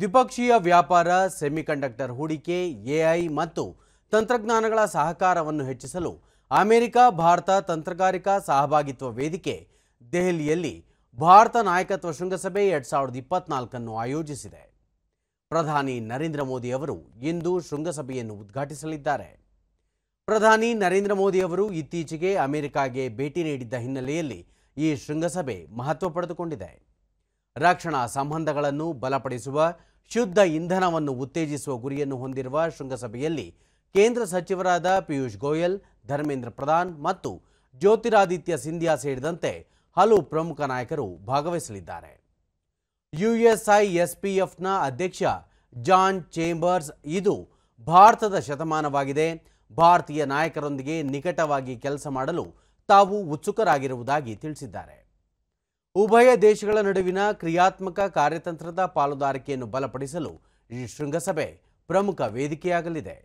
ದ್ವಿಪಕ್ಷೀಯ ವ್ಯಾಪಾರ ಸೆಮಿಕಂಡಕ್ಟರ್ ಹೂಡಿಕೆ ಎಐ ಮತ್ತು ತಂತ್ರಜ್ಞಾನಗಳ ಸಹಕಾರವನ್ನು ಹೆಚ್ಚಿಸಲು ಅಮೆರಿಕ ಭಾರತ ತಂತ್ರಗಾರಿಕಾ ಸಹಭಾಗಿತ್ವ ವೇದಿಕೆ ದೆಹಲಿಯಲ್ಲಿ ಭಾರತ ನಾಯಕತ್ವ ಶೃಂಗಸಭೆ ಎರಡ್ ಸಾವಿರದ ಇಪ್ಪತ್ನಾಲ್ಕನ್ನು ಆಯೋಜಿಸಿದೆ ಪ್ರಧಾನಿ ನರೇಂದ್ರ ಮೋದಿ ಅವರು ಇಂದು ಶೃಂಗಸಭೆಯನ್ನು ಉದ್ಘಾಟಿಸಲಿದ್ದಾರೆ ಪ್ರಧಾನಿ ನರೇಂದ್ರ ಮೋದಿ ಅವರು ಇತ್ತೀಚೆಗೆ ಅಮೆರಿಕಾಗೆ ಭೇಟಿ ನೀಡಿದ್ದ ಹಿನ್ನೆಲೆಯಲ್ಲಿ ಈ ಶೃಂಗಸಭೆ ಮಹತ್ವ ಪಡೆದುಕೊಂಡಿದೆ ರಕ್ಷಣಾ ಸಂಬಂಧಗಳನ್ನು ಬಲಪಡಿಸುವ ಶುದ್ಧ ಇಂಧನವನ್ನು ಉತ್ತೇಜಿಸುವ ಗುರಿಯನ್ನು ಹೊಂದಿರುವ ಶೃಂಗಸಭೆಯಲ್ಲಿ ಕೇಂದ್ರ ಸಚಿವರಾದ ಪಿಯೂಷ್ ಗೋಯಲ್ ಧರ್ಮೇಂದ್ರ ಪ್ರಧಾನ್ ಮತ್ತು ಜ್ಯೋತಿರಾದಿತ್ಯ ಸಿಂಧಿಯಾ ಸೇರಿದಂತೆ ಹಲವು ಪ್ರಮುಖ ನಾಯಕರು ಭಾಗವಹಿಸಲಿದ್ದಾರೆ ಯುಎಸ್ಐ ಎಸ್ಪಿಎಫ್ನ ಅಧ್ಯಕ್ಷ ಜಾನ್ ಚೇಂಬರ್ಸ್ ಇದು ಭಾರತದ ಶತಮಾನವಾಗಿದೆ ಭಾರತೀಯ ನಾಯಕರೊಂದಿಗೆ ನಿಕಟವಾಗಿ ಕೆಲಸ ಮಾಡಲು ತಾವು ಉತ್ಸುಕರಾಗಿರುವುದಾಗಿ ತಿಳಿಸಿದ್ದಾರೆ ಉಭಯ ದೇಶಗಳ ನಡುವಿನ ಕ್ರಿಯಾತ್ಮಕ ಕಾರ್ಯತಂತ್ರದ ಪಾಲುದಾರಿಕೆಯನ್ನು ಬಲಪಡಿಸಲು ಈ ಶೃಂಗಸಭೆ ಪ್ರಮುಖ ವೇದಿಕೆಯಾಗಲಿದೆ